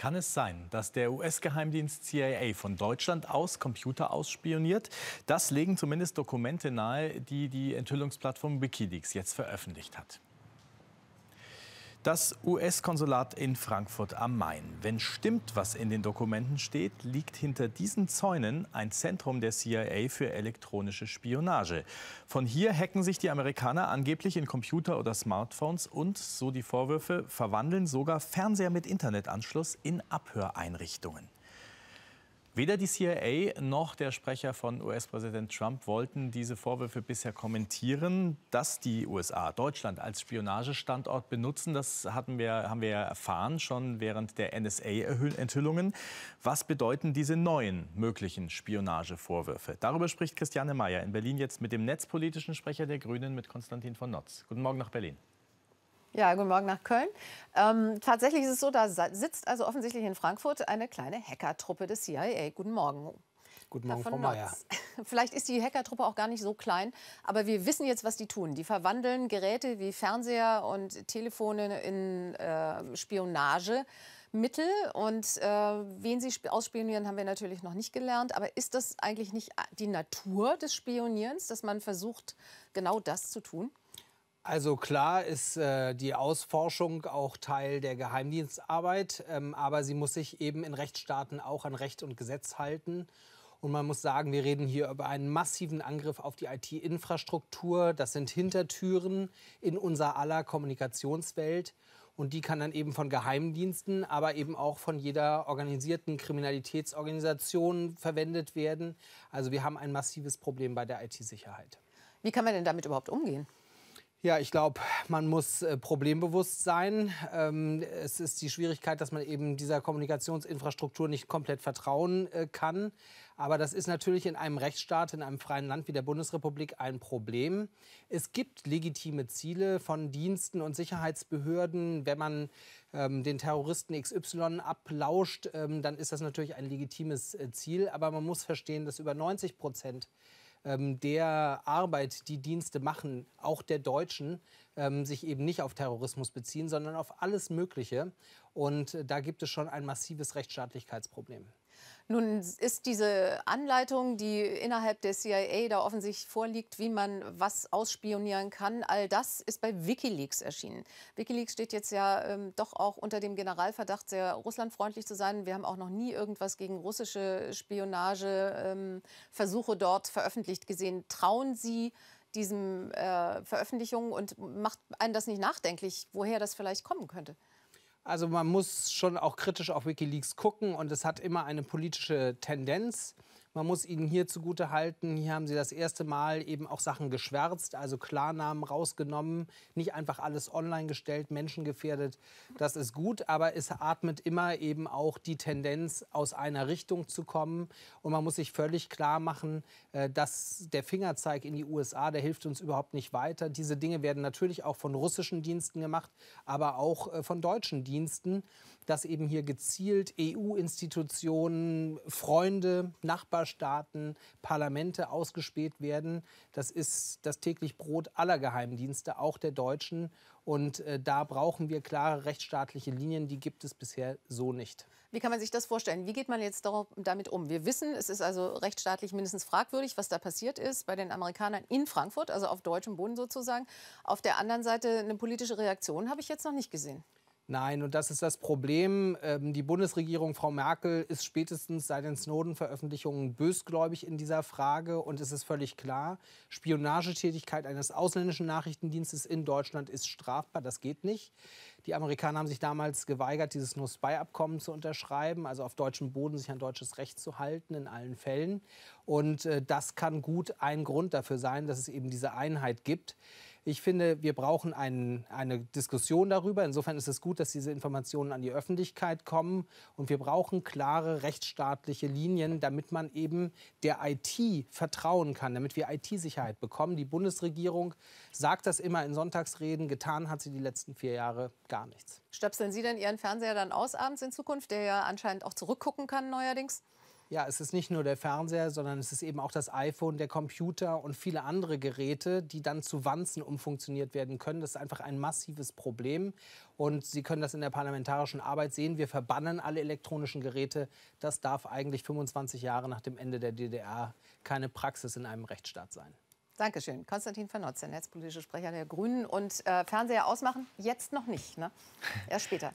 Kann es sein, dass der US-Geheimdienst CIA von Deutschland aus Computer ausspioniert? Das legen zumindest Dokumente nahe, die die Enthüllungsplattform Wikileaks jetzt veröffentlicht hat. Das US-Konsulat in Frankfurt am Main. Wenn stimmt, was in den Dokumenten steht, liegt hinter diesen Zäunen ein Zentrum der CIA für elektronische Spionage. Von hier hacken sich die Amerikaner angeblich in Computer oder Smartphones und, so die Vorwürfe, verwandeln sogar Fernseher mit Internetanschluss in Abhöreinrichtungen. Weder die CIA noch der Sprecher von US-Präsident Trump wollten diese Vorwürfe bisher kommentieren, dass die USA Deutschland als Spionagestandort benutzen. Das hatten wir, haben wir erfahren schon während der NSA-Enthüllungen. Was bedeuten diese neuen möglichen Spionagevorwürfe? Darüber spricht Christiane Meyer in Berlin jetzt mit dem netzpolitischen Sprecher der Grünen, mit Konstantin von Notz. Guten Morgen nach Berlin. Ja, guten Morgen nach Köln. Ähm, tatsächlich ist es so, da sitzt also offensichtlich in Frankfurt eine kleine Hackertruppe des CIA. Guten Morgen. Guten Morgen, Davon Frau Mayer. Vielleicht ist die Hackertruppe auch gar nicht so klein, aber wir wissen jetzt, was die tun. Die verwandeln Geräte wie Fernseher und Telefone in äh, Spionagemittel. Und äh, wen sie ausspionieren, haben wir natürlich noch nicht gelernt. Aber ist das eigentlich nicht die Natur des Spionierens, dass man versucht, genau das zu tun? Also klar ist äh, die Ausforschung auch Teil der Geheimdienstarbeit, ähm, aber sie muss sich eben in Rechtsstaaten auch an Recht und Gesetz halten. Und man muss sagen, wir reden hier über einen massiven Angriff auf die IT-Infrastruktur. Das sind Hintertüren in unserer aller Kommunikationswelt. Und die kann dann eben von Geheimdiensten, aber eben auch von jeder organisierten Kriminalitätsorganisation verwendet werden. Also wir haben ein massives Problem bei der IT-Sicherheit. Wie kann man denn damit überhaupt umgehen? Ja, ich glaube, man muss äh, problembewusst sein. Ähm, es ist die Schwierigkeit, dass man eben dieser Kommunikationsinfrastruktur nicht komplett vertrauen äh, kann. Aber das ist natürlich in einem Rechtsstaat, in einem freien Land wie der Bundesrepublik ein Problem. Es gibt legitime Ziele von Diensten und Sicherheitsbehörden. Wenn man ähm, den Terroristen XY ablauscht, ähm, dann ist das natürlich ein legitimes äh, Ziel. Aber man muss verstehen, dass über 90 Prozent ähm, der Arbeit, die Dienste machen, auch der Deutschen, ähm, sich eben nicht auf Terrorismus beziehen, sondern auf alles Mögliche. Und äh, da gibt es schon ein massives Rechtsstaatlichkeitsproblem. Nun ist diese Anleitung, die innerhalb der CIA da offensichtlich vorliegt, wie man was ausspionieren kann, all das ist bei Wikileaks erschienen. Wikileaks steht jetzt ja ähm, doch auch unter dem Generalverdacht, sehr russlandfreundlich zu sein. Wir haben auch noch nie irgendwas gegen russische Spionageversuche ähm, dort veröffentlicht gesehen. Trauen Sie diesem äh, Veröffentlichungen und macht einen das nicht nachdenklich, woher das vielleicht kommen könnte? Also man muss schon auch kritisch auf Wikileaks gucken und es hat immer eine politische Tendenz. Man muss ihnen hier zugute halten, hier haben sie das erste Mal eben auch Sachen geschwärzt, also Klarnamen rausgenommen, nicht einfach alles online gestellt, menschengefährdet. Das ist gut, aber es atmet immer eben auch die Tendenz, aus einer Richtung zu kommen. Und man muss sich völlig klar machen, äh, dass der Fingerzeig in die USA, der hilft uns überhaupt nicht weiter. Diese Dinge werden natürlich auch von russischen Diensten gemacht, aber auch äh, von deutschen Diensten, dass eben hier gezielt EU-Institutionen, Freunde, Nachbarn, Nachbarstaaten Parlamente ausgespäht werden. Das ist das täglich Brot aller Geheimdienste, auch der deutschen. Und äh, da brauchen wir klare rechtsstaatliche Linien. Die gibt es bisher so nicht. Wie kann man sich das vorstellen? Wie geht man jetzt damit um? Wir wissen, es ist also rechtsstaatlich mindestens fragwürdig, was da passiert ist bei den Amerikanern in Frankfurt, also auf deutschem Boden sozusagen. Auf der anderen Seite eine politische Reaktion habe ich jetzt noch nicht gesehen. Nein, und das ist das Problem. Ähm, die Bundesregierung, Frau Merkel, ist spätestens seit den Snowden-Veröffentlichungen bösgläubig in dieser Frage. Und es ist völlig klar, Spionagetätigkeit eines ausländischen Nachrichtendienstes in Deutschland ist strafbar. Das geht nicht. Die Amerikaner haben sich damals geweigert, dieses No-Spy-Abkommen zu unterschreiben, also auf deutschem Boden sich an deutsches Recht zu halten in allen Fällen. Und äh, das kann gut ein Grund dafür sein, dass es eben diese Einheit gibt. Ich finde, wir brauchen ein, eine Diskussion darüber. Insofern ist es gut, dass diese Informationen an die Öffentlichkeit kommen. Und wir brauchen klare rechtsstaatliche Linien, damit man eben der IT vertrauen kann, damit wir IT-Sicherheit bekommen. Die Bundesregierung sagt das immer in Sonntagsreden. Getan hat sie die letzten vier Jahre gar nichts. Stöpseln Sie denn Ihren Fernseher dann aus abends in Zukunft, der ja anscheinend auch zurückgucken kann neuerdings? Ja, es ist nicht nur der Fernseher, sondern es ist eben auch das iPhone, der Computer und viele andere Geräte, die dann zu Wanzen umfunktioniert werden können. Das ist einfach ein massives Problem. Und Sie können das in der parlamentarischen Arbeit sehen. Wir verbannen alle elektronischen Geräte. Das darf eigentlich 25 Jahre nach dem Ende der DDR keine Praxis in einem Rechtsstaat sein. Dankeschön. Konstantin Vernotz, der netzpolitische Sprecher der Grünen. Und äh, Fernseher ausmachen? Jetzt noch nicht, ne? erst später.